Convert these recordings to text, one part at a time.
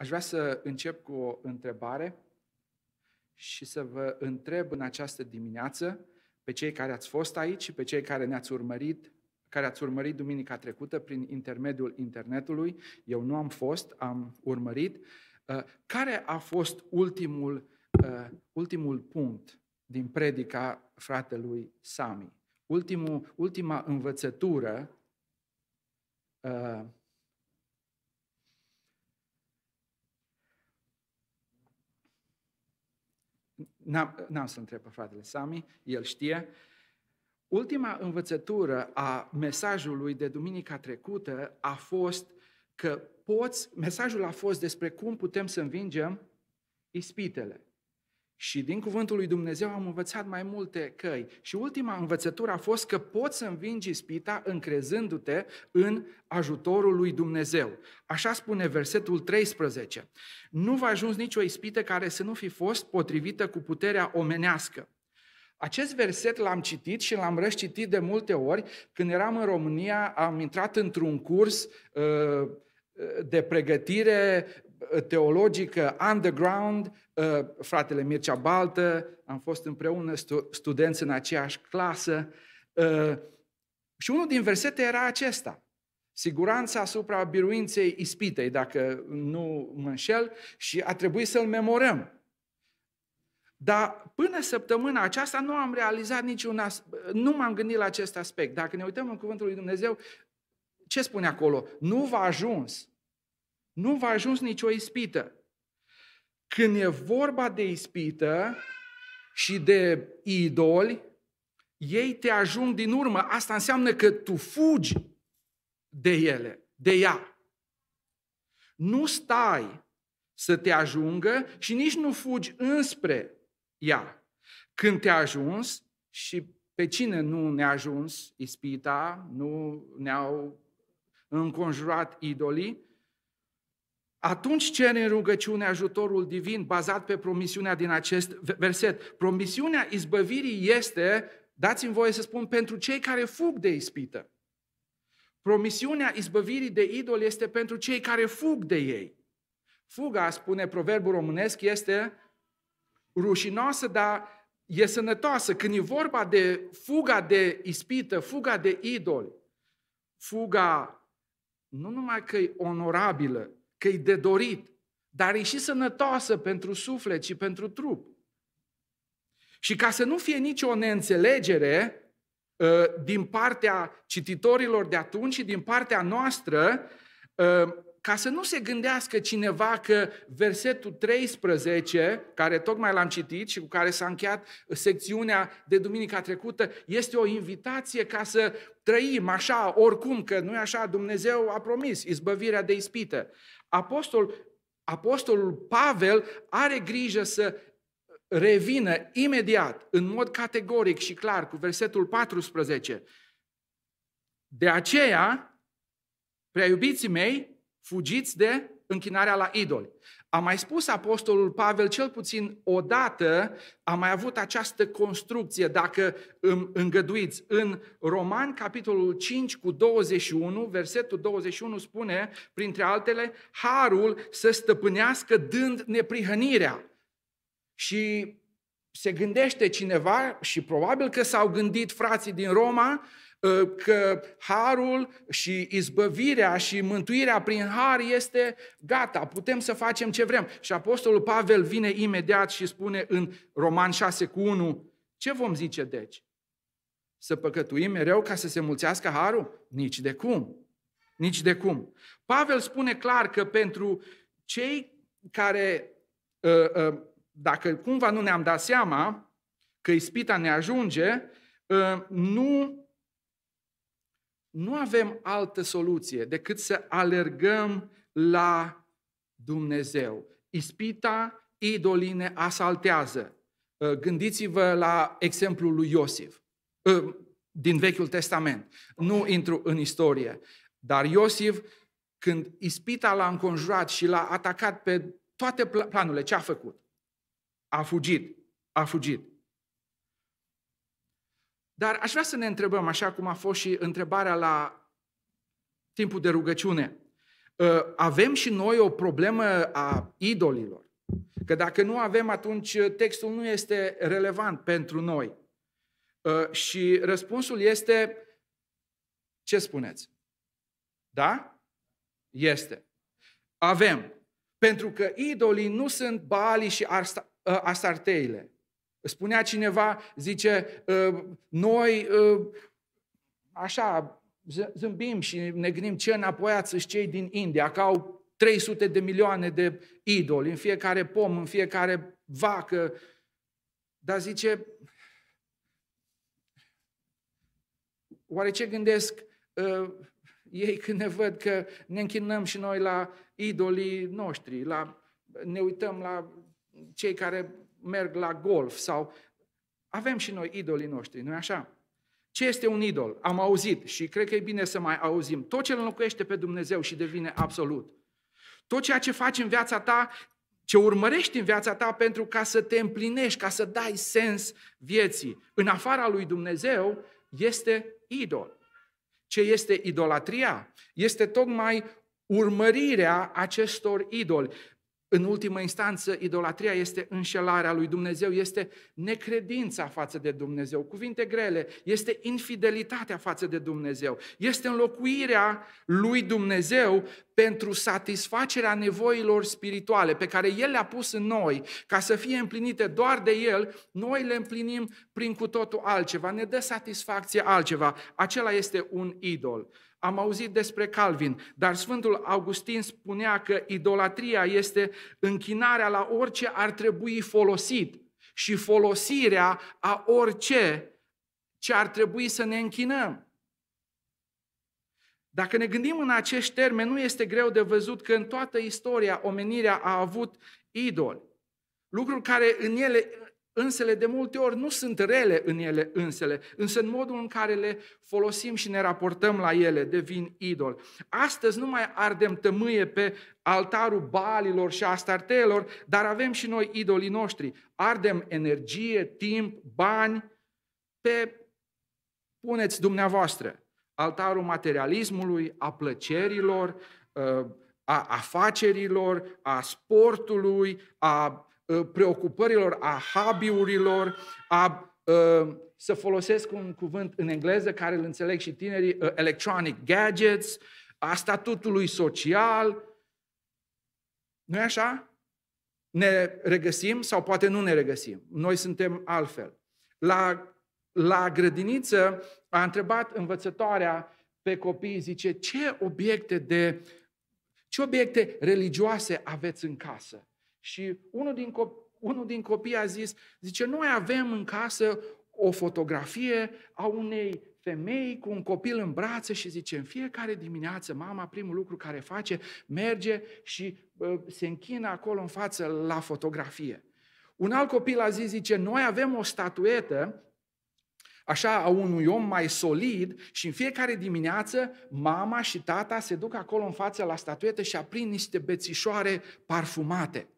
Aș vrea să încep cu o întrebare și să vă întreb în această dimineață pe cei care ați fost aici și pe cei care ne-ați urmărit, care ați urmărit duminica trecută prin intermediul internetului. Eu nu am fost, am urmărit. Uh, care a fost ultimul, uh, ultimul punct din predica fratelui Sami? Ultimul, ultima învățătură uh, N-am, n-am să întreb pe fratele Sami, el știe. Ultima învățătură a mesajului de duminica trecută a fost că poți, mesajul a fost despre cum putem să învingem ispitele. Și din cuvântul lui Dumnezeu am învățat mai multe căi. Și ultima învățătură a fost că poți să învingi ispita încrezându-te în ajutorul lui Dumnezeu. Așa spune versetul 13. Nu va ajuns nicio ispită care să nu fi fost potrivită cu puterea omenească. Acest verset l-am citit și l-am răscitit de multe ori. Când eram în România, am intrat într-un curs uh, uh, de pregătire Eh, teologică underground, eh, fratele Mircea Baltă, am fost împreună studenți în aceeași clasă. Eh, și unul din versete era acesta. Siguranța asupra biruinței ispitei, dacă nu mă înșel, și a trebuit să-l memorăm. Dar până săptămâna aceasta nu am realizat niciun as- nu m-am gândit la acest aspect. Dacă ne uităm în Cuvântul lui Dumnezeu, ce spune acolo? Nu v-a ajuns nu v-a ajuns nicio ispită. Când e vorba de ispită și de idoli, ei te ajung din urmă. Asta înseamnă că tu fugi de ele, de ea. Nu stai să te ajungă și nici nu fugi înspre ea. Când te-a ajuns și pe cine nu ne-a ajuns ispita, nu ne-au înconjurat idolii, atunci cere în rugăciune ajutorul divin bazat pe promisiunea din acest verset. Promisiunea izbăvirii este, dați-mi voie să spun, pentru cei care fug de ispită. Promisiunea izbăvirii de idol este pentru cei care fug de ei. Fuga, spune proverbul românesc, este rușinoasă, dar e sănătoasă. Când e vorba de fuga de ispită, fuga de idol, fuga nu numai că e onorabilă, că e de dorit, dar e și sănătoasă pentru suflet și pentru trup. Și ca să nu fie nicio neînțelegere ă, din partea cititorilor de atunci și din partea noastră, ă, ca să nu se gândească cineva că versetul 13, care tocmai l-am citit și cu care s-a încheiat secțiunea de duminica trecută, este o invitație ca să trăim așa, oricum, că nu e așa, Dumnezeu a promis izbăvirea de ispită. Apostol, apostolul Pavel are grijă să revină imediat, în mod categoric și clar, cu versetul 14. De aceea, prea iubiții mei, fugiți de închinarea la idoli. A mai spus apostolul Pavel cel puțin o dată, a mai avut această construcție, dacă îmi îngăduiți. În Roman, capitolul 5 cu 21, versetul 21 spune, printre altele, Harul să stăpânească dând neprihănirea. Și se gândește cineva și probabil că s-au gândit frații din Roma Ă, că harul și izbăvirea și mântuirea prin har este gata, putem să facem ce vrem. Și Apostolul Pavel vine imediat și spune în Roman 6 cu 1, ce vom zice deci? Să păcătuim mereu ca să se mulțească harul? Nici de cum. Nici de cum. Pavel spune clar că pentru cei care, ă, ă, dacă cumva nu ne-am dat seama că ispita ne ajunge, nu nu avem altă soluție decât să alergăm la Dumnezeu. Ispita, idolii ne asaltează. Ă, gândiți-vă la exemplul lui Iosif ă, din Vechiul Testament. Nu intru în istorie, dar Iosif, când ispita l-a înconjurat și l-a atacat pe toate planurile, ce a făcut? A fugit, a fugit. Dar aș vrea să ne întrebăm, așa cum a fost și întrebarea la timpul de rugăciune, ă, avem și noi o problemă a idolilor. Că dacă nu avem, atunci textul nu este relevant pentru noi. Ă, și răspunsul este, ce spuneți? Da? Este. Avem. Pentru că idolii nu sunt balii și Astarteile. Ă, Spunea cineva, zice, ă, noi ă, așa zâmbim și ne gândim ce înapoiați cei din India, că au 300 de milioane de idoli în fiecare pom, în fiecare vacă. Dar zice, oare ce gândesc uh, ei când ne văd că ne închinăm și noi la idolii noștri, la, ne uităm la cei care merg la golf sau avem și noi idolii noștri, nu-i așa? Ce este un idol? Am auzit și cred că e bine să mai auzim. Tot ce îl înlocuiește pe Dumnezeu și devine absolut. Tot ceea ce faci în viața ta, ce urmărești în viața ta pentru ca să te împlinești, ca să dai sens vieții, în afara lui Dumnezeu, este idol. Ce este idolatria? Este tocmai urmărirea acestor idoli. În ultimă instanță, idolatria este înșelarea lui Dumnezeu, este necredința față de Dumnezeu, cuvinte grele, este infidelitatea față de Dumnezeu, este înlocuirea lui Dumnezeu pentru satisfacerea nevoilor spirituale pe care El le-a pus în noi, ca să fie împlinite doar de El, noi le împlinim prin cu totul altceva, ne dă satisfacție altceva. Acela este un idol. Am auzit despre Calvin, dar Sfântul Augustin spunea că idolatria este închinarea la orice ar trebui folosit și folosirea a orice ce ar trebui să ne închinăm. Dacă ne gândim în acești termeni, nu este greu de văzut că în toată istoria omenirea a avut idoli. Lucruri care în ele însele de multe ori nu sunt rele în ele însele, însă în modul în care le folosim și ne raportăm la ele devin idol. Astăzi nu mai ardem tămâie pe altarul balilor și astarteelor, dar avem și noi idolii noștri. Ardem energie, timp, bani pe, puneți dumneavoastră, altarul materialismului, a plăcerilor, ă, a afacerilor, a sportului, a Ă, preocupărilor, a habiurilor, a ă, să folosesc un cuvânt în engleză care îl înțeleg și tinerii, ă, electronic gadgets, a statutului social. nu e așa? Ne regăsim sau poate nu ne regăsim. Noi suntem altfel. La, la grădiniță a întrebat învățătoarea pe copii, zice, ce obiecte de ce obiecte religioase aveți în casă? Și unul din, co- unul din copii a zis, zice, noi avem în casă o fotografie a unei femei cu un copil în brațe și zice, în fiecare dimineață mama primul lucru care face, merge și uh, se închină acolo în față la fotografie. Un alt copil a zis, zice, noi avem o statuetă așa a unui om mai solid și în fiecare dimineață mama și tata se duc acolo în față la statuetă și aprind niște bețișoare parfumate.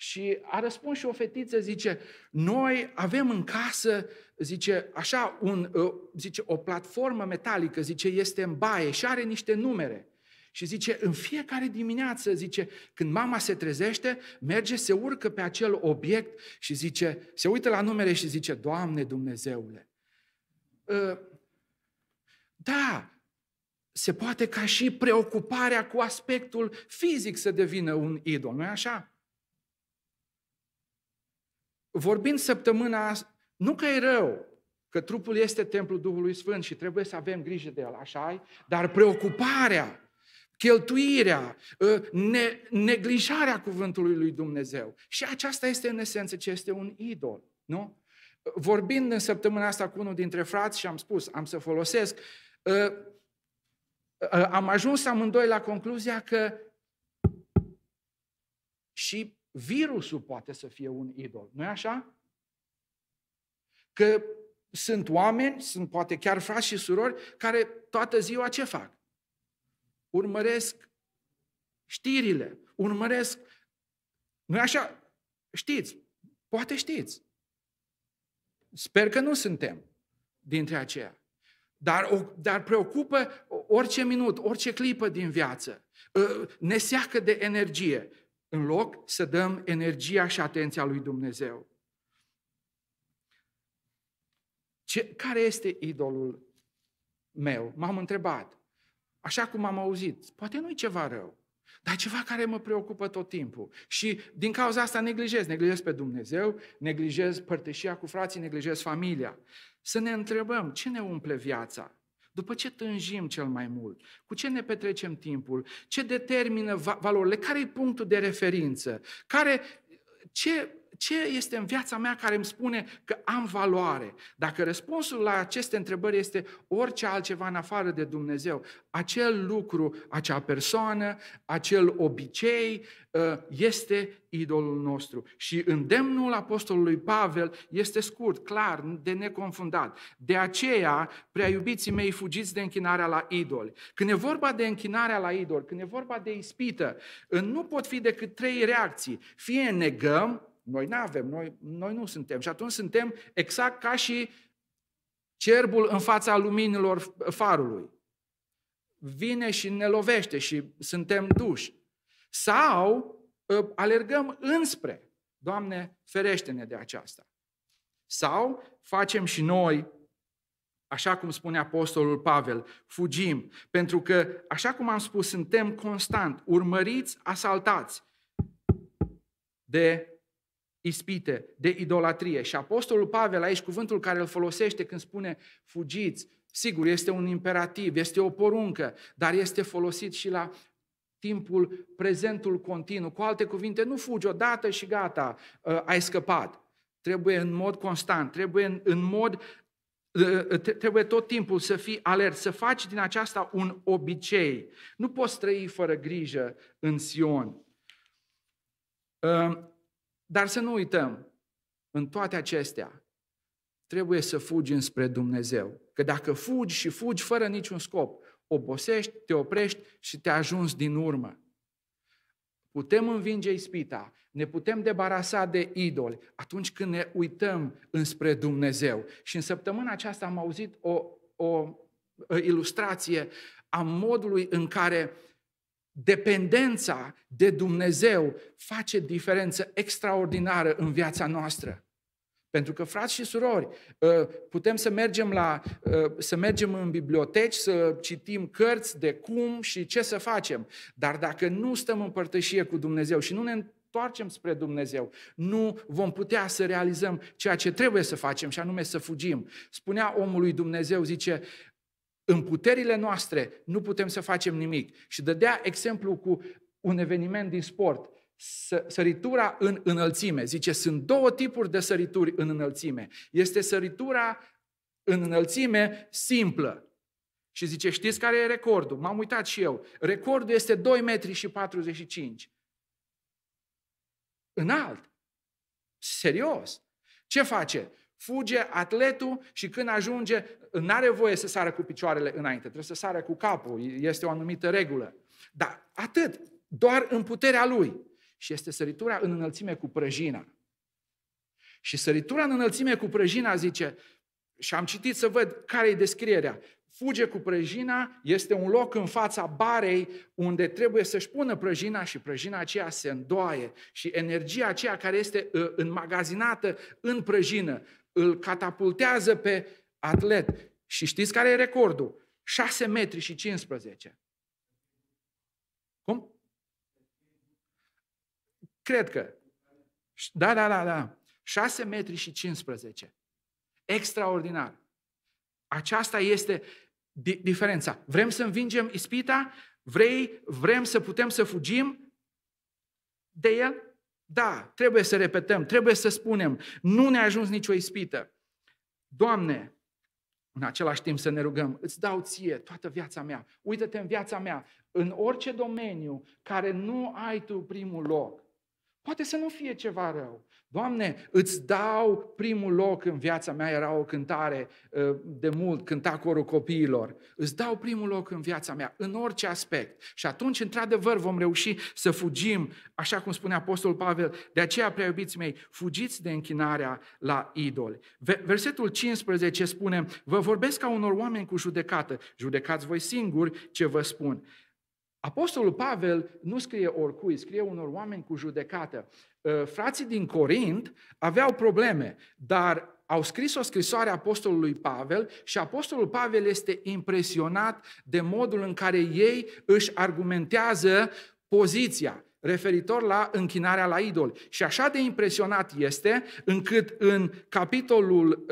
Și a răspuns și o fetiță, zice, noi avem în casă, zice, așa, un, uh, zice, o platformă metalică, zice, este în baie și are niște numere. Și zice, în fiecare dimineață, zice, când mama se trezește, merge, se urcă pe acel obiect și zice, se uită la numere și zice, Doamne Dumnezeule, uh, da, se poate ca și preocuparea cu aspectul fizic să devină un idol, nu-i așa? vorbind săptămâna asta, nu că e rău, că trupul este templul Duhului Sfânt și trebuie să avem grijă de el, așa i Dar preocuparea cheltuirea, ă, ne, neglijarea cuvântului lui Dumnezeu. Și aceasta este în esență ce este un idol, nu? Vorbind în săptămâna asta cu unul dintre frați și am spus, am să folosesc, ă, ă, am ajuns amândoi la concluzia că și Virusul poate să fie un idol, nu-i așa? Că sunt oameni, sunt poate chiar frați și surori, care toată ziua ce fac? Urmăresc știrile, urmăresc. nu așa? Știți, poate știți. Sper că nu suntem dintre aceia. Dar, dar preocupă orice minut, orice clipă din viață. Ă, ne seacă de energie în loc să dăm energia și atenția lui Dumnezeu. Ce, care este idolul meu? M-am întrebat. Așa cum am auzit, poate nu-i ceva rău, dar ceva care mă preocupă tot timpul. Și din cauza asta neglijez. Neglijez pe Dumnezeu, neglijez părtășia cu frații, neglijez familia. Să ne întrebăm ce ne umple viața. După ce tânjim cel mai mult? Cu ce ne petrecem timpul? Ce determină valorile? Care e punctul de referință? Care, ce ce este în viața mea care îmi spune că am valoare? Dacă răspunsul la aceste întrebări este orice altceva în afară de Dumnezeu, acel lucru, acea persoană, acel obicei ă, este idolul nostru. Și îndemnul apostolului Pavel este scurt, clar, de neconfundat. De aceea, prea iubiții mei, fugiți de închinarea la idoli. Când e vorba de închinarea la idoli, când e vorba de ispită, nu pot fi decât trei reacții. Fie negăm, noi nu avem, noi, noi nu suntem. Și atunci suntem exact ca și cerbul în fața luminilor farului. Vine și ne lovește și suntem duși. Sau ă, alergăm înspre. Doamne, ferește-ne de aceasta. Sau facem și noi Așa cum spune Apostolul Pavel, fugim, pentru că, așa cum am spus, suntem constant urmăriți, asaltați de ispite, de idolatrie. Și Apostolul Pavel, aici cuvântul care îl folosește când spune fugiți, sigur, este un imperativ, este o poruncă, dar este folosit și la timpul prezentul continuu. Cu alte cuvinte, nu fugi odată și gata, uh, ai scăpat. Trebuie în mod constant, trebuie în mod uh, uh, trebuie tot timpul să fii alert, să faci din aceasta un obicei. Nu poți trăi fără grijă în Sion. Dar să nu uităm, în toate acestea, trebuie să fugi înspre Dumnezeu. Că dacă fugi și fugi fără niciun scop, obosești, te oprești și te ajungi din urmă. Putem învinge ispita, ne putem debarasa de idoli atunci când ne uităm înspre Dumnezeu. Și în săptămâna aceasta am auzit o, o ilustrație a modului în care dependența de Dumnezeu face diferență extraordinară în viața noastră. Pentru că, frați și surori, ă, putem să mergem, la, ă, să mergem în biblioteci, să citim cărți de cum și ce să facem. Dar dacă nu stăm în părtășie cu Dumnezeu și nu ne întoarcem spre Dumnezeu, nu vom putea să realizăm ceea ce trebuie să facem și anume să fugim. Spunea omului Dumnezeu, zice, în puterile noastre nu putem să facem nimic. Și dădea exemplu cu un eveniment din sport, săritura în înălțime. Zice, sunt două tipuri de sărituri în înălțime. Este săritura în înălțime simplă. Și zice, știți care e recordul? M-am uitat și eu. Recordul este 2 metri și 45. Înalt. Serios. Ce face? Fuge atletul și când ajunge, nu are voie să sară cu picioarele înainte, trebuie să sară cu capul, este o anumită regulă. Dar atât, doar în puterea lui. Și este săritura în înălțime cu prăjina. Și săritura în înălțime cu prăjina zice, și am citit să văd care e descrierea, fuge cu prăjina, este un loc în fața barei unde trebuie să-și pună prăjina și prăjina aceea se îndoaie și energia aceea care este uh, înmagazinată în prăjină îl catapultează pe atlet. Și știți care e recordul? 6 metri și 15. Cum? Cred că. Da, da, da, da. 6 metri și 15. Extraordinar. Aceasta este di- diferența. Vrem să învingem ispita? Vrei, vrem să putem să fugim de el? Da, trebuie să repetăm, trebuie să spunem, nu ne-a ajuns nicio ispită. Doamne, în același timp să ne rugăm, îți dau ție toată viața mea, uită-te în viața mea, în orice domeniu care nu ai tu primul loc. Poate să nu fie ceva rău, Doamne, îți dau primul loc în viața mea, era o cântare ă, de mult, cânta corul copiilor. Îți dau primul loc în viața mea, în orice aspect. Și atunci, într-adevăr, vom reuși să fugim, așa cum spune Apostol Pavel. De aceea, prea iubiți mei, fugiți de închinarea la idoli. Versetul 15 spune, vă vorbesc ca unor oameni cu judecată, judecați voi singuri ce vă spun. Apostolul Pavel nu scrie oricui, scrie unor oameni cu judecată. Ă, frații din Corint aveau probleme, dar au scris o scrisoare apostolului Pavel și apostolul Pavel este impresionat de modul în care ei își argumentează poziția referitor la închinarea la idol. Și așa de impresionat este încât în capitolul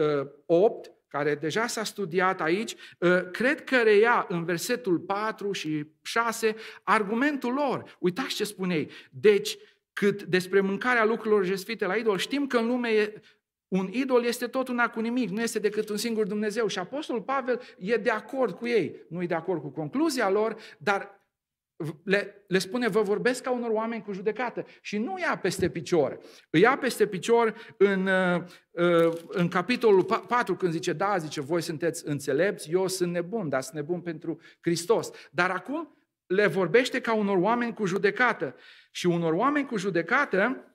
8 ă, care deja s-a studiat aici, ă, cred că reia în versetul 4 și 6 argumentul lor. Uitați ce spune ei. Deci, cât despre mâncarea lucrurilor jesfite la idol, știm că în lume un idol este tot una cu nimic, nu este decât un singur Dumnezeu. Și Apostolul Pavel e de acord cu ei. Nu e de acord cu concluzia lor, dar le, le spune, vă vorbesc ca unor oameni cu judecată. Și nu ia peste picior. Îi ia peste picior în, uh, uh, în capitolul 4, când zice, da, zice, voi sunteți înțelepți, eu sunt nebun, dar sunt nebun pentru Hristos. Dar acum le vorbește ca unor oameni cu judecată. Și unor oameni cu judecată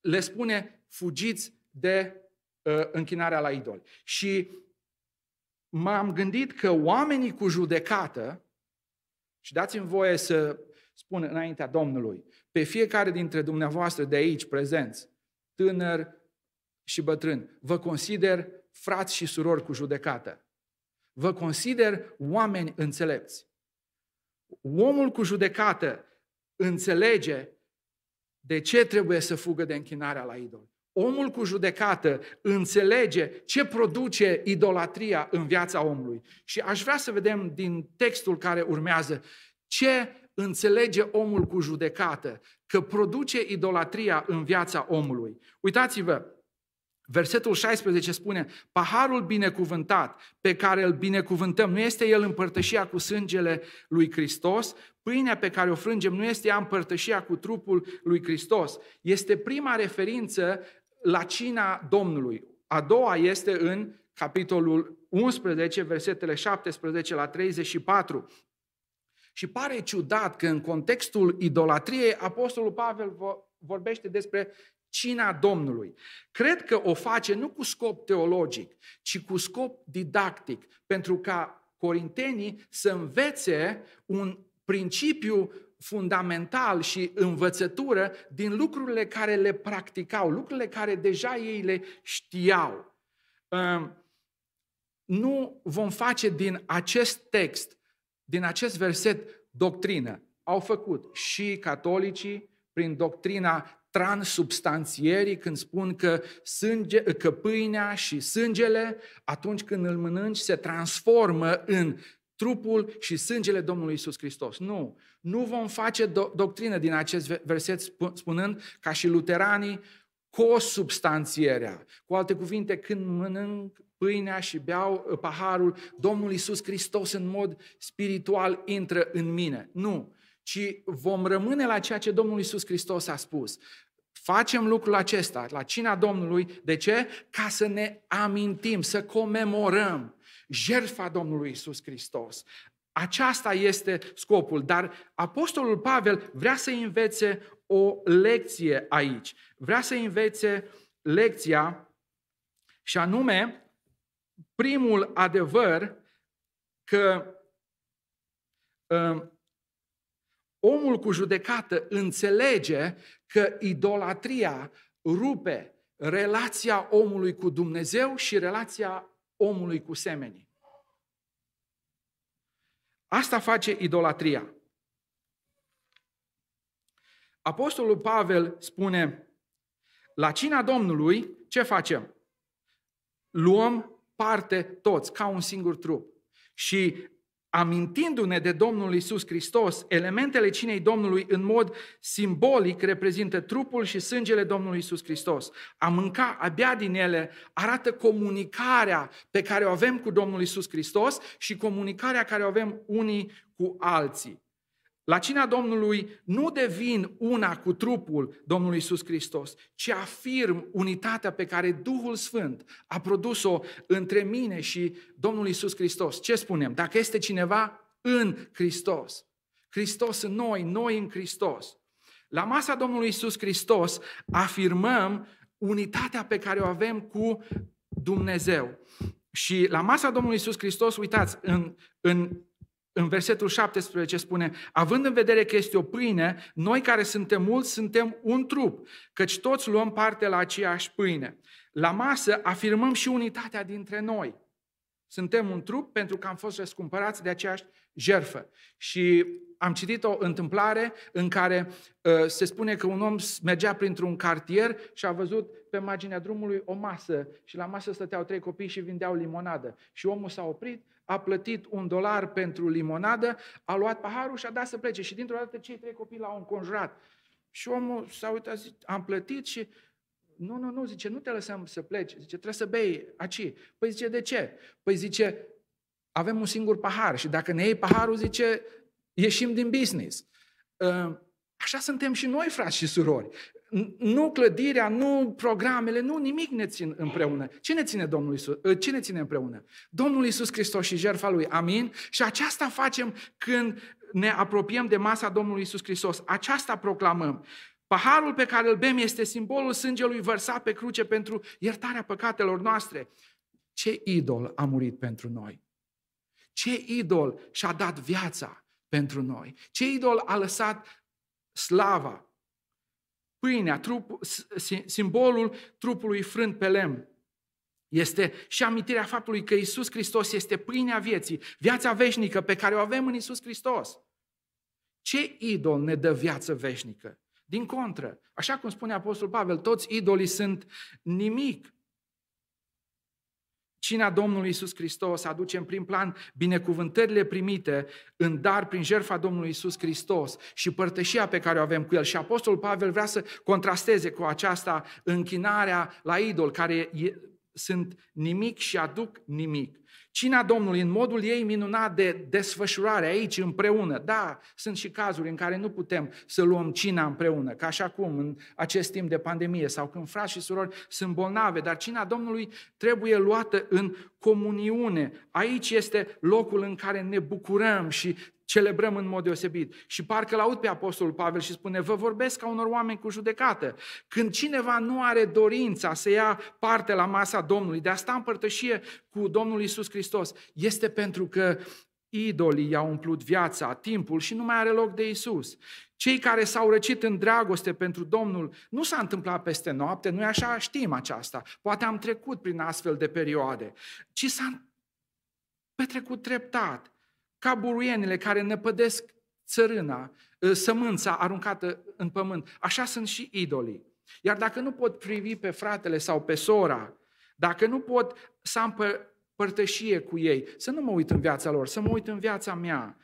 le spune, fugiți de uh, închinarea la idoli. Și m-am gândit că oamenii cu judecată, și dați-mi voie să spun înaintea Domnului, pe fiecare dintre dumneavoastră de aici prezenți, tânăr și bătrân, vă consider frați și surori cu judecată. Vă consider oameni înțelepți. Omul cu judecată înțelege de ce trebuie să fugă de închinarea la idol. Omul cu judecată înțelege ce produce idolatria în viața omului. Și aș vrea să vedem din textul care urmează ce înțelege omul cu judecată, că produce idolatria în viața omului. Uitați-vă, Versetul 16 spune, paharul binecuvântat pe care îl binecuvântăm, nu este el împărtășia cu sângele lui Hristos, pâinea pe care o frângem nu este ea împărtășia cu trupul lui Hristos. Este prima referință la cina Domnului. A doua este în capitolul 11, versetele 17 la 34. Și pare ciudat că în contextul idolatriei apostolul Pavel vorbește despre cina Domnului. Cred că o face nu cu scop teologic, ci cu scop didactic, pentru ca corintenii să învețe un principiu fundamental și învățătură din lucrurile care le practicau, lucrurile care deja ei le știau. Ehm, nu vom face din acest text, din acest verset, doctrină. Au făcut și catolicii prin doctrina transubstanțierii, când spun că, sânge, că pâinea și sângele, atunci când îl mănânci, se transformă în trupul și sângele Domnului Isus Hristos. Nu, nu vom face do- doctrină din acest verset sp- spunând ca și luteranii cosubstanțierea. Cu alte cuvinte, când mănânc pâinea și beau uh, paharul, Domnul Isus Hristos în mod spiritual intră în mine. Nu, ci vom rămâne la ceea ce Domnul Isus Hristos a spus. Facem lucrul acesta la cina Domnului. De ce? Ca să ne amintim, să comemorăm jertfa Domnului Isus Hristos. Aceasta este scopul, dar Apostolul Pavel vrea să învețe o lecție aici. Vrea să învețe lecția și anume primul adevăr că um, omul cu judecată înțelege că idolatria rupe relația omului cu Dumnezeu și relația omului cu semenii. Asta face idolatria. Apostolul Pavel spune, la cina Domnului, ce facem? Luăm parte toți, ca un singur trup. Și amintindu-ne de Domnul Isus Hristos, elementele cinei Domnului în mod simbolic reprezintă trupul și sângele Domnului Isus Hristos. A mânca abia din ele arată comunicarea pe care o avem cu Domnul Isus Hristos și comunicarea care o avem unii cu alții. La cina Domnului nu devin una cu trupul Domnului Iisus Hristos, ci afirm unitatea pe care Duhul Sfânt a produs-o între mine și Domnul Iisus Hristos. Ce spunem? Dacă este cineva în Hristos, Hristos în noi, noi în Hristos. La masa Domnului Iisus Hristos afirmăm unitatea pe care o avem cu Dumnezeu. Și la masa Domnului Iisus Hristos, uitați, în, în în versetul 17 spune, având în vedere că este o pâine, noi care suntem mulți suntem un trup, căci toți luăm parte la aceeași pâine. La masă afirmăm și unitatea dintre noi. Suntem un trup pentru că am fost răscumpărați de aceeași jerfă. Și am citit o întâmplare în care uh, se spune că un om mergea printr-un cartier și a văzut pe marginea drumului o masă și la masă stăteau trei copii și vindeau limonadă. Și omul s-a oprit a plătit un dolar pentru limonadă, a luat paharul și a dat să plece. Și dintr-o dată cei trei copii l-au înconjurat. Și omul s-a uitat, zic, am plătit și nu, nu, nu, zice, nu te lăsăm să pleci. Zice, trebuie să bei aici. Păi zice, de ce? Păi zice, avem un singur pahar și dacă ne iei paharul, zice, ieșim din business. Ă, așa suntem și noi, frați și surori nu clădirea, nu programele, nu nimic ne țin împreună. Ce ne ține Domnul Isus? Ă, Ce ne ține împreună? Domnul Isus Hristos și jertfa Lui. Amin? Și aceasta facem când ne apropiem de masa Domnului Isus Hristos. Aceasta proclamăm. Paharul pe care îl bem este simbolul sângelui vărsat pe cruce pentru iertarea păcatelor noastre. Ce idol a murit pentru noi? Ce idol și-a dat viața pentru noi? Ce idol a lăsat slava pâinea, trup, simbolul trupului frânt pe lemn. Este și amintirea faptului că Isus Hristos este pâinea vieții, viața veșnică pe care o avem în Isus Hristos. Ce idol ne dă viață veșnică? Din contră, așa cum spune Apostol Pavel, toți idolii sunt nimic Cina Domnului Isus Hristos aduce în prim plan binecuvântările primite în dar prin jertfa Domnului Isus Hristos și părtășia pe care o avem cu El. Și Apostolul Pavel vrea să contrasteze cu aceasta închinarea la idol, care sunt nimic și aduc nimic. Cina Domnului, în modul ei minunat de desfășurare aici împreună, da, sunt și cazuri în care nu putem să luăm cina împreună, ca și acum, în acest timp de pandemie, sau când frați și surori sunt bolnave, dar cina Domnului trebuie luată în comuniune. Aici este locul în care ne bucurăm și celebrăm în mod deosebit. Și parcă aud pe Apostolul Pavel și spune, vă vorbesc ca unor oameni cu judecată. Când cineva nu are dorința să ia parte la masa Domnului, de a sta în cu Domnul Isus Hristos, este pentru că idolii i-au umplut viața, timpul și nu mai are loc de Isus. Cei care s-au răcit în dragoste pentru Domnul nu s-a întâmplat peste noapte, noi așa știm aceasta. Poate am trecut prin astfel de perioade, ci s-a petrecut treptat ca buruienile care năpădesc țărâna, ă, sămânța aruncată în pământ. Așa sunt și idolii. Iar dacă nu pot privi pe fratele sau pe sora, dacă nu pot să am părtășie cu ei, să nu mă uit în viața lor, să mă uit în viața mea,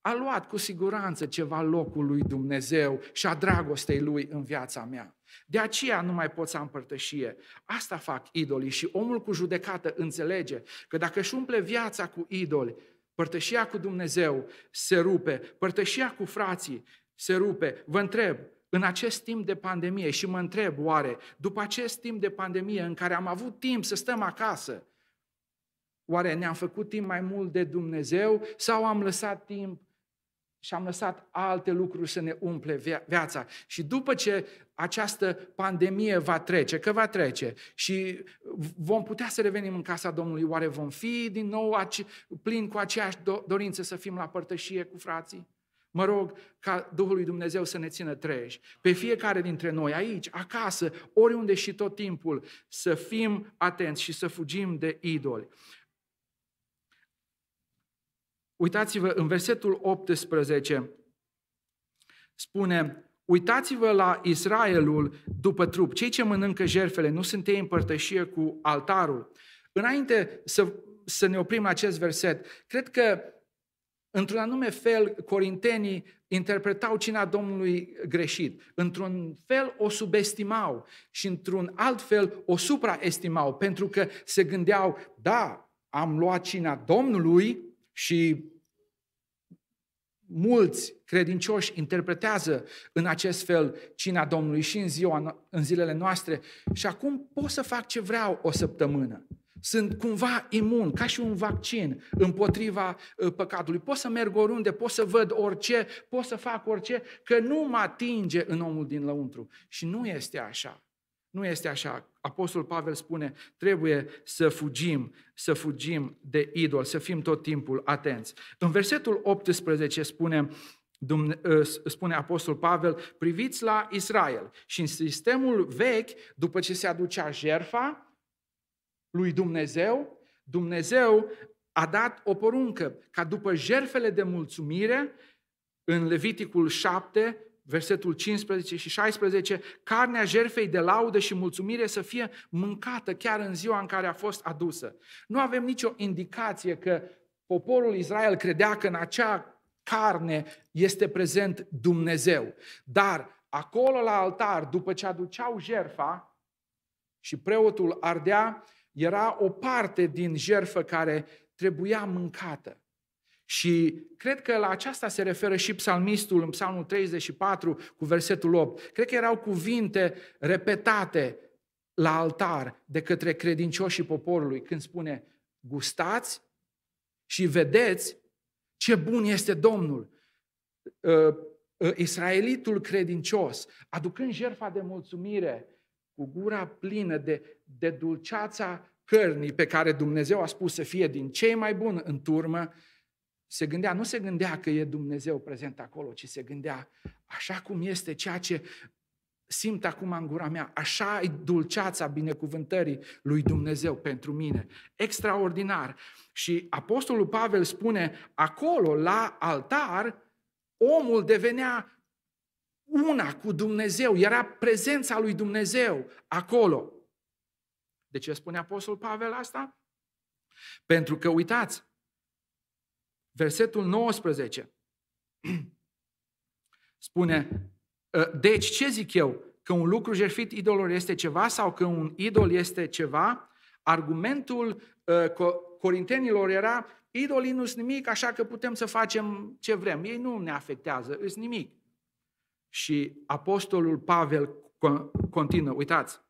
a luat cu siguranță ceva locul lui Dumnezeu și a dragostei lui în viața mea. De aceea nu mai pot să am părtășie. Asta fac idolii și omul cu judecată înțelege că dacă își umple viața cu idoli, Părtășia cu Dumnezeu se rupe, părtășia cu frații se rupe. Vă întreb, în acest timp de pandemie și mă întreb oare, după acest timp de pandemie în care am avut timp să stăm acasă, oare ne-am făcut timp mai mult de Dumnezeu sau am lăsat timp și am lăsat alte lucruri să ne umple viața. Și după ce această pandemie va trece, că va trece, și vom putea să revenim în casa Domnului, oare vom fi din nou plin plini cu aceeași dorință să fim la părtășie cu frații? Mă rog ca Duhul lui Dumnezeu să ne țină treji. Pe fiecare dintre noi, aici, acasă, oriunde și tot timpul, să fim atenți și să fugim de idoli. Uitați-vă în versetul 18, spune, uitați-vă la Israelul după trup. Cei ce mănâncă jerfele nu sunt ei în cu altarul. Înainte să, să ne oprim la acest verset, cred că Într-un anume fel, corintenii interpretau cina Domnului greșit. Într-un fel o subestimau și într-un alt fel o supraestimau, pentru că se gândeau, da, am luat cina Domnului, și mulți credincioși interpretează în acest fel cina Domnului și în, ziua, în zilele noastre și acum pot să fac ce vreau o săptămână. Sunt cumva imun, ca și un vaccin împotriva ă, păcatului. Pot să merg oriunde, pot să văd orice, pot să fac orice, că nu mă atinge în omul din lăuntru. Și nu este așa. Nu este așa. Apostol Pavel spune, trebuie să fugim, să fugim de idol, să fim tot timpul atenți. În versetul 18 spune, ă, spune Apostol Pavel, priviți la Israel. Și în sistemul vechi, după ce se aducea jerfa lui Dumnezeu, Dumnezeu a dat o poruncă ca după jerfele de mulțumire, în Leviticul 7, versetul 15 și 16, carnea jerfei de laudă și mulțumire să fie mâncată chiar în ziua în care a fost adusă. Nu avem nicio indicație că poporul Israel credea că în acea carne este prezent Dumnezeu. Dar acolo la altar, după ce aduceau jerfa și preotul ardea, era o parte din jerfă care trebuia mâncată. Și cred că la aceasta se referă și psalmistul în psalmul 34 cu versetul 8. Cred că erau cuvinte repetate la altar de către credincioșii poporului când spune gustați și vedeți ce bun este Domnul. Ă, ă, israelitul credincios, aducând jertfa de mulțumire cu gura plină de, de dulceața cărnii pe care Dumnezeu a spus să fie din cei mai buni în turmă, se gândea, nu se gândea că e Dumnezeu prezent acolo, ci se gândea, așa cum este ceea ce simt acum în gura mea, așa e dulceața binecuvântării lui Dumnezeu pentru mine. Extraordinar. Și Apostolul Pavel spune, acolo, la altar, omul devenea una cu Dumnezeu, era prezența lui Dumnezeu acolo. De ce spune Apostolul Pavel asta? Pentru că, uitați, Versetul 19 spune, ă, deci ce zic eu? Că un lucru jerfit idolor este ceva sau că un idol este ceva? Argumentul ă, corintenilor era, idolii nu sunt nimic, așa că putem să facem ce vrem. Ei nu ne afectează, sunt nimic. Și apostolul Pavel continuă, uitați,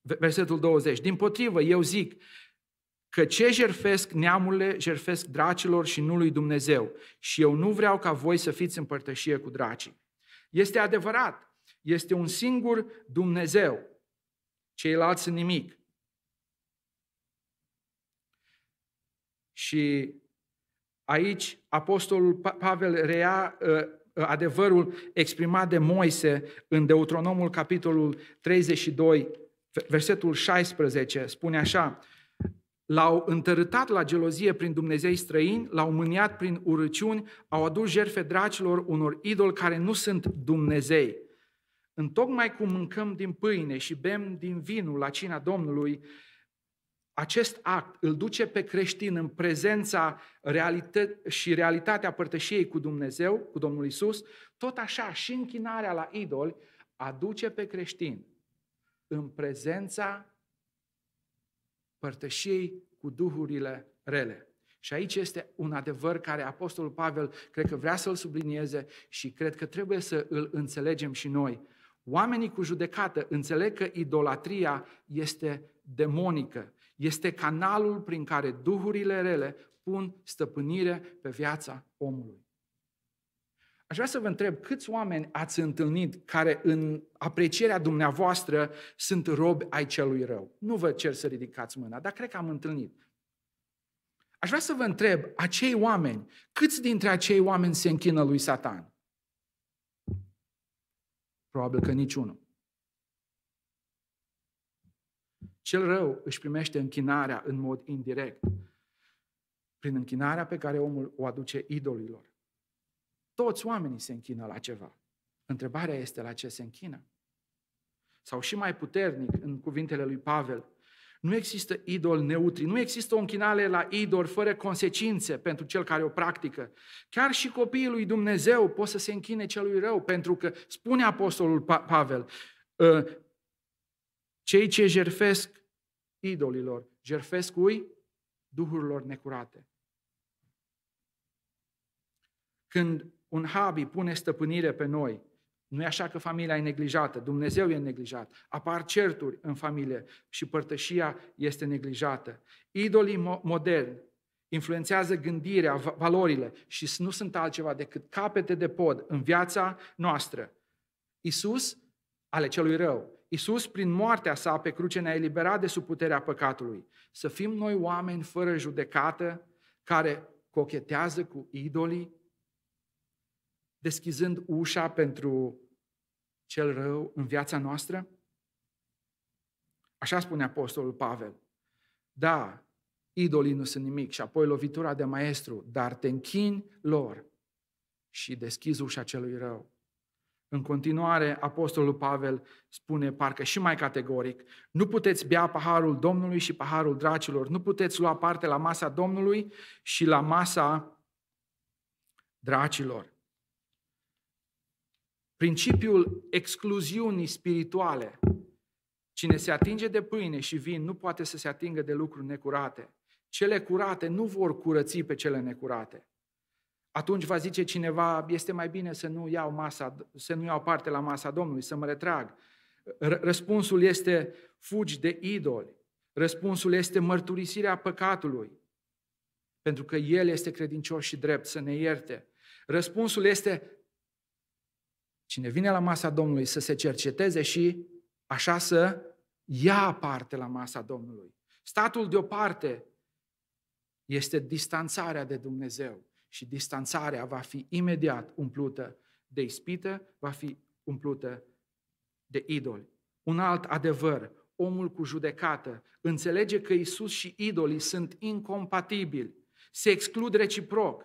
versetul 20. Din potrivă, eu zic Că ce jerfesc neamurile, jerfesc dracilor și nu lui Dumnezeu. Și eu nu vreau ca voi să fiți în cu dracii. Este adevărat, este un singur Dumnezeu, ceilalți sunt nimic. Și aici apostolul Pavel rea ă, ă, adevărul exprimat de Moise în Deuteronomul capitolul 32, versetul 16, spune așa, L-au întărâtat la gelozie prin Dumnezei străini, l-au mâniat prin urăciuni, au adus jerfe dracilor unor idoli care nu sunt Dumnezei. tocmai cum mâncăm din pâine și bem din vinul la cina Domnului, acest act îl duce pe creștin în prezența realită- și realitatea părtășiei cu Dumnezeu, cu Domnul Isus, tot așa și închinarea la idoli aduce pe creștin în prezența părtășiei cu duhurile rele. Și aici este un adevăr care Apostolul Pavel cred că vrea să-l sublinieze și cred că trebuie să îl înțelegem și noi. Oamenii cu judecată înțeleg că idolatria este demonică, este canalul prin care duhurile rele pun stăpânire pe viața omului. Aș vrea să vă întreb câți oameni ați întâlnit care în aprecierea dumneavoastră sunt robi ai celui rău. Nu vă cer să ridicați mâna, dar cred că am întâlnit. Aș vrea să vă întreb, acei oameni, câți dintre acei oameni se închină lui Satan? Probabil că niciunul. Cel rău își primește închinarea în mod indirect, prin închinarea pe care omul o aduce idolilor. Toți oamenii se închină la ceva. Întrebarea este la ce se închină. Sau și mai puternic, în cuvintele lui Pavel, nu există idol neutri, nu există o închinare la idol fără consecințe pentru cel care o practică. Chiar și copiii lui Dumnezeu pot să se închine celui rău, pentru că, spune Apostolul Pavel, ă, cei ce jerfesc idolilor, jerfesc cui? Duhurilor necurate. Când un habi pune stăpânire pe noi. Nu e așa că familia e neglijată, Dumnezeu e neglijat, apar certuri în familie și părtășia este neglijată. Idolii moderni influențează gândirea, valorile și nu sunt altceva decât capete de pod în viața noastră. Isus ale celui rău. Isus, prin moartea sa pe cruce, ne-a eliberat de sub puterea păcatului. Să fim noi oameni fără judecată, care cochetează cu idolii, deschizând ușa pentru cel rău în viața noastră? Așa spune Apostolul Pavel. Da, idolii nu sunt nimic și apoi lovitura de maestru, dar te închin lor și deschizi ușa celui rău. În continuare, Apostolul Pavel spune, parcă și mai categoric, nu puteți bea paharul Domnului și paharul dracilor, nu puteți lua parte la masa Domnului și la masa dracilor. Principiul excluziunii spirituale. Cine se atinge de pâine și vin nu poate să se atingă de lucruri necurate. Cele curate nu vor curăți pe cele necurate. Atunci va zice cineva, este mai bine să nu iau, masa, să nu iau parte la masa Domnului, să mă retrag. Răspunsul este fugi de idoli. Răspunsul este mărturisirea păcatului. Pentru că El este credincios și drept să ne ierte. Răspunsul este Cine vine la masa Domnului să se cerceteze și așa să ia parte la masa Domnului. Statul deoparte este distanțarea de Dumnezeu și distanțarea va fi imediat umplută de ispită, va fi umplută de idoli. Un alt adevăr, omul cu judecată înțelege că Isus și idolii sunt incompatibili, se exclud reciproc.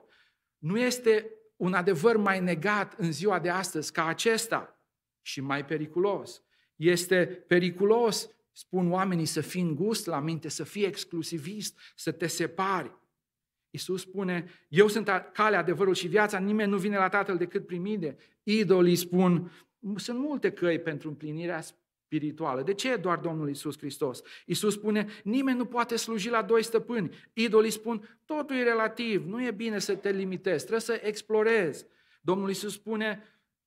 Nu este un adevăr mai negat în ziua de astăzi ca acesta și mai periculos. Este periculos, spun oamenii, să fii îngust la minte, să fii exclusivist, să te separi. Iisus spune, eu sunt calea, adevărul și viața, nimeni nu vine la Tatăl decât prin mine. Idolii spun, sunt multe căi pentru împlinirea spirituală. De ce doar Domnul Isus Hristos? Isus spune, nimeni nu poate sluji la doi stăpâni. Idolii spun, totul e relativ, nu e bine să te limitezi, trebuie să explorezi. Domnul Isus spune,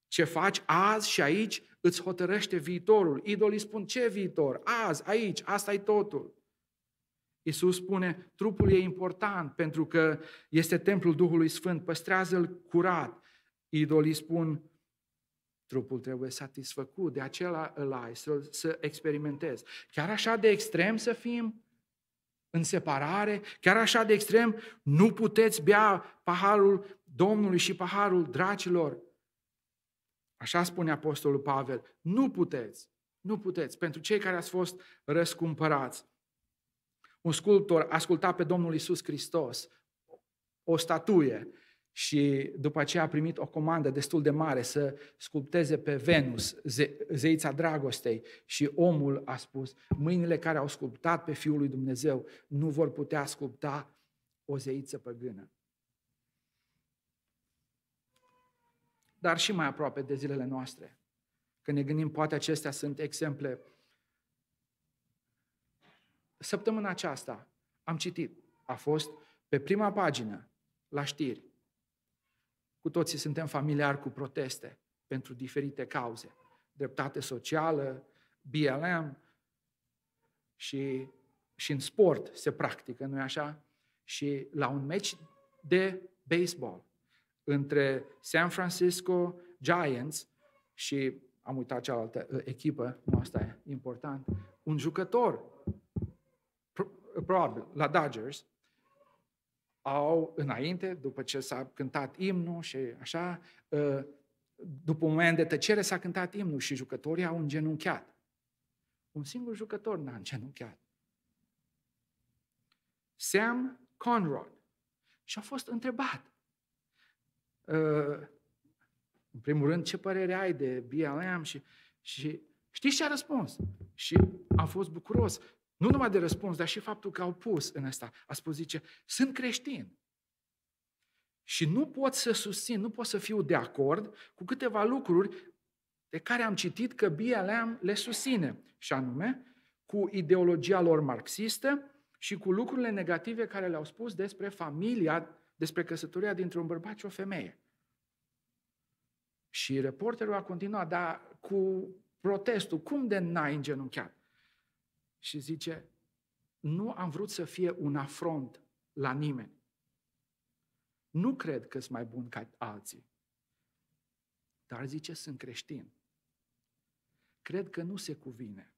ce faci azi și aici îți hotărăște viitorul. Idolii spun, ce viitor? Azi, aici, asta e totul. Isus spune, trupul e important pentru că este templul Duhului Sfânt, păstrează-l curat. Idolii spun, Trupul trebuie satisfăcut, de acela îl ai, să, să experimentezi. Chiar așa de extrem să fim în separare, chiar așa de extrem, nu puteți bea paharul Domnului și paharul dracilor. Așa spune Apostolul Pavel, nu puteți, nu puteți, pentru cei care ați fost răscumpărați. Un sculptor asculta pe Domnul Isus Hristos, o statuie, și după aceea a primit o comandă destul de mare să sculpteze pe Venus, ze- zeița dragostei și omul a spus, mâinile care au sculptat pe Fiul lui Dumnezeu nu vor putea sculpta o zeiță păgână. Dar și mai aproape de zilele noastre, când ne gândim, poate acestea sunt exemple. Săptămâna aceasta am citit, a fost pe prima pagină la știri, cu toții suntem familiari cu proteste pentru diferite cauze. Dreptate socială, BLM și, și în sport se practică, nu așa? Și la un meci de baseball între San Francisco Giants și am uitat cealaltă uh, echipă, nu asta e important, un jucător, probabil la Dodgers, au înainte, după ce s-a cântat imnul și așa, ă, după un moment de tăcere s-a cântat imnul și jucătorii au îngenunchiat. Un singur jucător n-a îngenunchiat. Sam Conrad. Și a fost întrebat. Ă, în primul rând, ce părere ai de BLM? Și, și știți ce a răspuns? Și a fost bucuros. Nu numai de răspuns, dar și faptul că au pus în asta, A spus, zice, sunt creștin. Și nu pot să susțin, nu pot să fiu de acord cu câteva lucruri de care am citit că BLM le susține, și anume cu ideologia lor marxistă și cu lucrurile negative care le-au spus despre familia, despre căsătoria dintre un bărbat și o femeie. Și reporterul a continuat, dar cu protestul, cum de n-ai îngenunchiat? și zice, nu am vrut să fie un afront la nimeni. Nu cred că sunt mai bun ca alții. Dar zice, sunt creștin. Cred că nu se cuvine.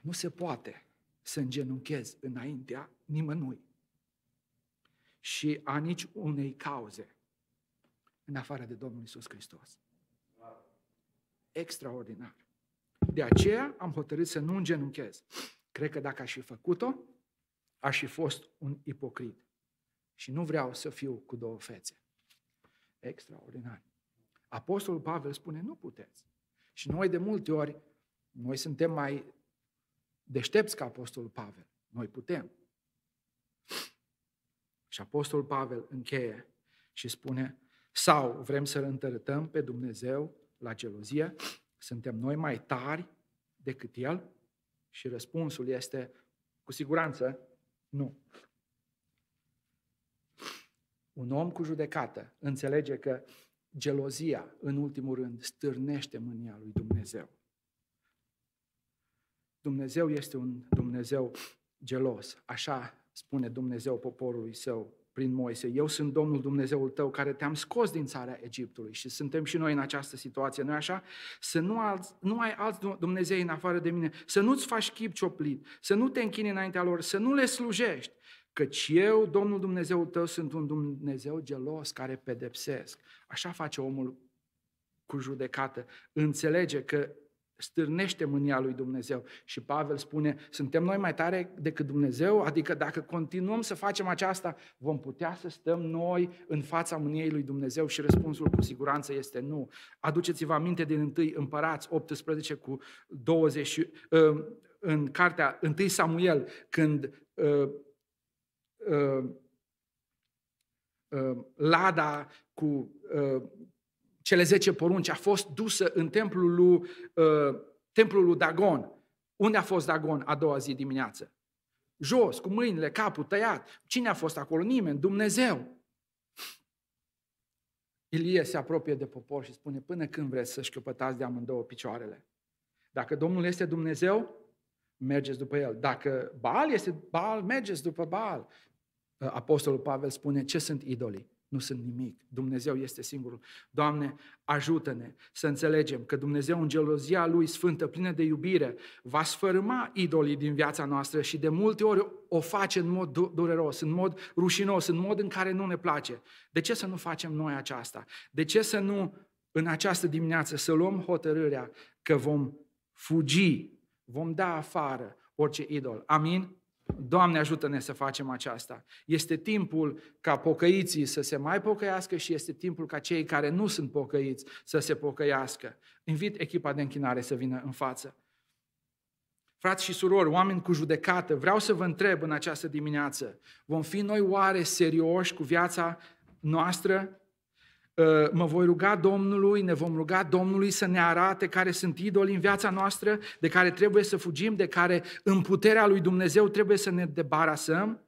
Nu se poate să îngenunchez înaintea nimănui și a nici unei cauze în afară de Domnul Isus Hristos. Extraordinar. De aceea am hotărât să nu îngenunchez. Cred că dacă aș fi făcut-o, aș fi fost un ipocrit. Și nu vreau să fiu cu două fețe. Extraordinar. Apostolul Pavel spune, nu puteți. Și noi de multe ori, noi suntem mai deștepți ca Apostolul Pavel. Noi putem. Și Apostolul Pavel încheie și spune, sau vrem să întărătăm pe Dumnezeu la gelozie, suntem noi mai tari decât El? Și răspunsul este, cu siguranță, nu. Un om cu judecată înțelege că gelozia, în ultimul rând, stârnește mânia lui Dumnezeu. Dumnezeu este un Dumnezeu gelos, așa spune Dumnezeu poporului său prin Moise. Eu sunt Domnul Dumnezeul tău care te-am scos din țara Egiptului și suntem și noi în această situație, nu așa? Să nu, alți, nu ai alți Dumnezei în afară de mine, să nu-ți faci chip cioplit, să nu te închini înaintea lor, să nu le slujești, căci eu, Domnul Dumnezeul tău, sunt un Dumnezeu gelos care pedepsesc. Așa face omul cu judecată. Înțelege că stârnește mânia lui Dumnezeu. Și Pavel spune, suntem noi mai tare decât Dumnezeu? Adică dacă continuăm să facem aceasta, vom putea să stăm noi în fața mâniei lui Dumnezeu? Și răspunsul cu siguranță este nu. Aduceți-vă aminte din 1 Împărați 18 cu 20, uh, în cartea 1 Samuel, când uh, uh, Lada cu cele 10 porunci, a fost dusă în templul lui, uh, templul lui Dagon. Unde a fost Dagon a doua zi dimineață? Jos, cu mâinile, capul tăiat. Cine a fost acolo? Nimeni, Dumnezeu. Ilie se apropie de popor și spune, până când vreți să căpătați de amândouă picioarele? Dacă Domnul este Dumnezeu, mergeți după El. Dacă Baal este Baal, mergeți după Baal. Apostolul Pavel spune, ce sunt idolii? nu sunt nimic. Dumnezeu este singurul. Doamne, ajută-ne să înțelegem că Dumnezeu în gelozia Lui sfântă, plină de iubire, va sfărâma idolii din viața noastră și de multe ori o face în mod dureros, în mod rușinos, în mod în care nu ne place. De ce să nu facem noi aceasta? De ce să nu în această dimineață să luăm hotărârea că vom fugi, vom da afară orice idol. Amin? Doamne ajută-ne să facem aceasta. Este timpul ca pocăiții să se mai pocăiască și este timpul ca cei care nu sunt pocăiți să se pocăiască. Invit echipa de închinare să vină în față. Frați și surori, oameni cu judecată, vreau să vă întreb în această dimineață, vom fi noi oare serioși cu viața noastră Ă, mă voi ruga Domnului, ne vom ruga Domnului să ne arate care sunt idoli în viața noastră, de care trebuie să fugim, de care în puterea lui Dumnezeu trebuie să ne debarasăm.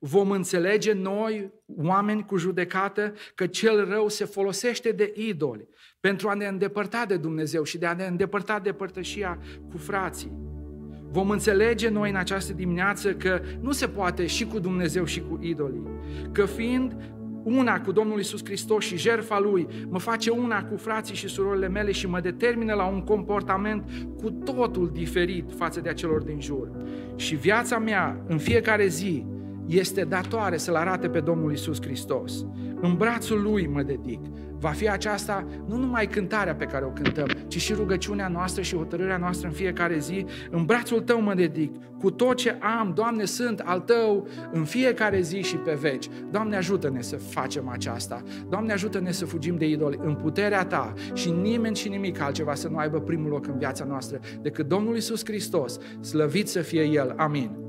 Vom înțelege noi, oameni cu judecată, că cel rău se folosește de idoli pentru a ne îndepărta de Dumnezeu și de a ne îndepărta de părtășia cu frații. Vom înțelege noi în această dimineață că nu se poate și cu Dumnezeu și cu idolii. Că fiind una cu Domnul Isus Hristos și jerfa Lui, mă face una cu frații și surorile mele și mă determină la un comportament cu totul diferit față de acelor din jur. Și viața mea, în fiecare zi, este datoare să-L arate pe Domnul Isus Hristos. În brațul Lui mă dedic, va fi aceasta nu numai cântarea pe care o cântăm, ci și rugăciunea noastră și hotărârea noastră în fiecare zi. În brațul tău mă dedic, cu tot ce am, Doamne, sunt al tău în fiecare zi și pe veci. Doamne, ajută-ne să facem aceasta. Doamne, ajută-ne să fugim de idoli în puterea ta și nimeni și nimic altceva să nu aibă primul loc în viața noastră decât Domnul Isus Hristos. Slăvit să fie El. Amin.